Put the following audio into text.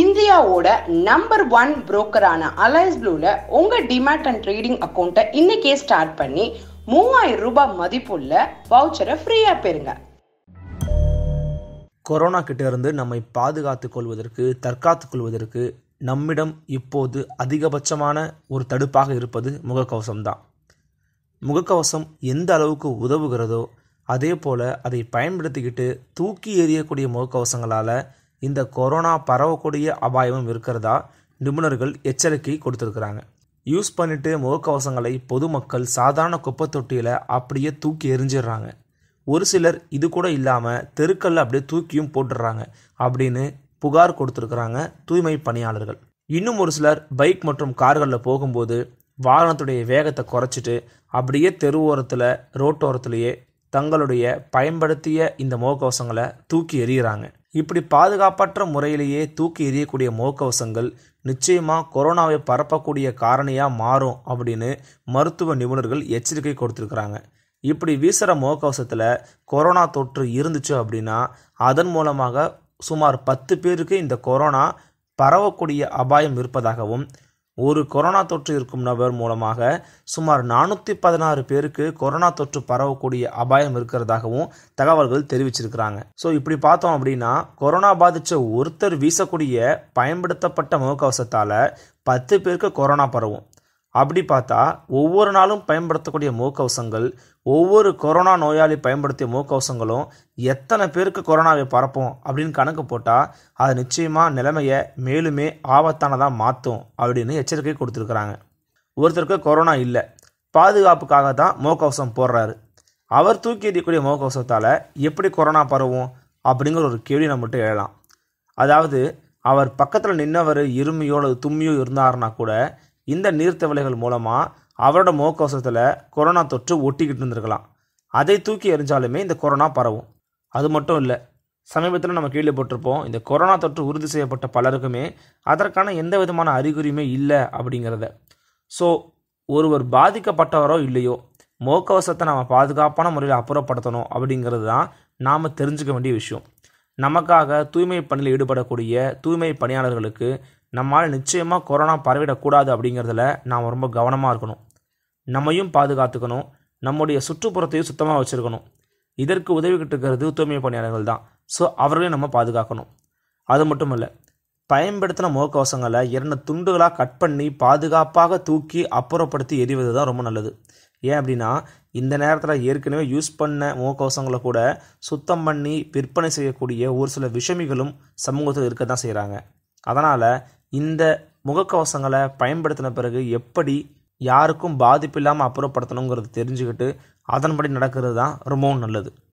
இந்தியாவோட number one புரோக்கரான alliance ப்ளூவில் உங்கள் டிமேட் அண்ட் ட்ரேடிங் அக்கௌண்ட்டை இன்னைக்கே ஸ்டார்ட் பண்ணி மூவாயிரம் ரூபாய் மதிப்புள்ள வவுச்சரை ஃப்ரீயாக பெறுங்க கொரோனா கிட்டேருந்து நம்மை பாதுகாத்து கொள்வதற்கு தற்காத்து கொள்வதற்கு நம்மிடம் இப்போது அதிகபட்சமான ஒரு தடுப்பாக இருப்பது முகக்கவசம் தான் முகக்கவசம் எந்த அளவுக்கு உதவுகிறதோ அதே போல் அதை பயன்படுத்திக்கிட்டு தூக்கி எறியக்கூடிய முகக்கவசங்களால் இந்த கொரோனா பரவக்கூடிய அபாயமும் இருக்கிறதா நிபுணர்கள் எச்சரிக்கை கொடுத்துருக்குறாங்க யூஸ் பண்ணிட்டு முகக்கவசங்களை பொதுமக்கள் சாதாரண குப்பை தொட்டியில் அப்படியே தூக்கி எரிஞ்சிடுறாங்க ஒரு சிலர் இது கூட இல்லாமல் தெருக்கல்ல அப்படியே தூக்கியும் போட்டுடுறாங்க அப்படின்னு புகார் கொடுத்துருக்குறாங்க தூய்மை பணியாளர்கள் இன்னும் ஒரு சிலர் பைக் மற்றும் கார்களில் போகும்போது வாகனத்துடைய வேகத்தை குறைச்சிட்டு அப்படியே தெரு ஓரத்தில் ரோட்டோரத்துலேயே தங்களுடைய பயன்படுத்திய இந்த முகக்கவசங்களை தூக்கி எறிகிறாங்க இப்படி பாதுகாப்பற்ற முறையிலேயே தூக்கி எறியக்கூடிய முகக்கவசங்கள் நிச்சயமாக கொரோனாவை பரப்பக்கூடிய காரணியாக மாறும் அப்படின்னு மருத்துவ நிபுணர்கள் எச்சரிக்கை கொடுத்துருக்குறாங்க இப்படி வீசுகிற முகக்கவசத்தில் கொரோனா தொற்று இருந்துச்சு அப்படின்னா அதன் மூலமாக சுமார் பத்து பேருக்கு இந்த கொரோனா பரவக்கூடிய அபாயம் இருப்பதாகவும் ஒரு கொரோனா தொற்று இருக்கும் நபர் மூலமாக சுமார் நானூற்றி பதினாறு பேருக்கு கொரோனா தொற்று பரவக்கூடிய அபாயம் இருக்கிறதாகவும் தகவல்கள் தெரிவிச்சிருக்கிறாங்க ஸோ இப்படி பார்த்தோம் அப்படின்னா கொரோனா பாதித்த ஒருத்தர் வீசக்கூடிய பயன்படுத்தப்பட்ட முகக்கவசத்தால் பத்து பேருக்கு கொரோனா பரவும் அப்படி பார்த்தா ஒவ்வொரு நாளும் பயன்படுத்தக்கூடிய முகக்கவசங்கள் ஒவ்வொரு கொரோனா நோயாளி பயன்படுத்திய முகக்கவசங்களும் எத்தனை பேருக்கு கொரோனாவை பரப்போம் அப்படின்னு கணக்கு போட்டால் அது நிச்சயமாக நிலைமையை மேலுமே ஆபத்தானதாக மாற்றும் அப்படின்னு எச்சரிக்கை கொடுத்துருக்குறாங்க ஒருத்தருக்கு கொரோனா இல்லை பாதுகாப்புக்காக தான் முகக்கவசம் போடுறாரு அவர் தூக்கி எறியக்கூடிய முகக்கவசத்தால் எப்படி கொரோனா பரவும் அப்படிங்கிற ஒரு கேள்வி நம்மகிட்ட எழலாம் அதாவது அவர் பக்கத்தில் நின்னவர் இருமையோ அல்லது தும்மியோ இருந்தாருன்னா கூட இந்த நீர்த்தவளைகள் மூலமாக அவரோட முகக்கவசத்தில் கொரோனா தொற்று ஒட்டிக்கிட்டு இருந்திருக்கலாம் அதை தூக்கி எறிஞ்சாலுமே இந்த கொரோனா பரவும் அது மட்டும் இல்லை சமீபத்தில் நம்ம கேள்விப்பட்டிருப்போம் இந்த கொரோனா தொற்று உறுதி செய்யப்பட்ட பலருக்குமே அதற்கான எந்த விதமான அறிகுறியுமே இல்லை அப்படிங்கிறத ஸோ ஒருவர் பாதிக்கப்பட்டவரோ இல்லையோ முகக்கவசத்தை நாம் பாதுகாப்பான முறையில் அப்புறப்படுத்தணும் அப்படிங்கிறது தான் நாம் தெரிஞ்சுக்க வேண்டிய விஷயம் நமக்காக தூய்மை பணியில் ஈடுபடக்கூடிய தூய்மை பணியாளர்களுக்கு நம்மால் நிச்சயமாக கொரோனா பரவிடக்கூடாது அப்படிங்கிறதுல நாம் ரொம்ப கவனமாக இருக்கணும் நம்மையும் பாதுகாத்துக்கணும் நம்முடைய சுற்றுப்புறத்தையும் சுத்தமாக வச்சுருக்கணும் இதற்கு உதவிக்கிட்டு இருக்கிறது தூய்மை பணியாளர்கள் தான் ஸோ அவர்களையும் நம்ம பாதுகாக்கணும் அது மட்டும் இல்லை பயன்படுத்தின முகக்கவசங்களை இரண்டு துண்டுகளாக கட் பண்ணி பாதுகாப்பாக தூக்கி அப்புறப்படுத்தி எரிவது தான் ரொம்ப நல்லது ஏன் அப்படின்னா இந்த நேரத்தில் ஏற்கனவே யூஸ் பண்ண முகக்கவசங்களை கூட சுத்தம் பண்ணி விற்பனை செய்யக்கூடிய ஒரு சில விஷமிகளும் சமூகத்தில் இருக்க தான் செய்கிறாங்க அதனால் இந்த முகக்கவசங்களை பயன்படுத்தின பிறகு எப்படி யாருக்கும் பாதிப்பு இல்லாமல் அப்புறப்படுத்தணுங்கிறது தெரிஞ்சுக்கிட்டு அதன்படி நடக்கிறது தான் ரொம்பவும் நல்லது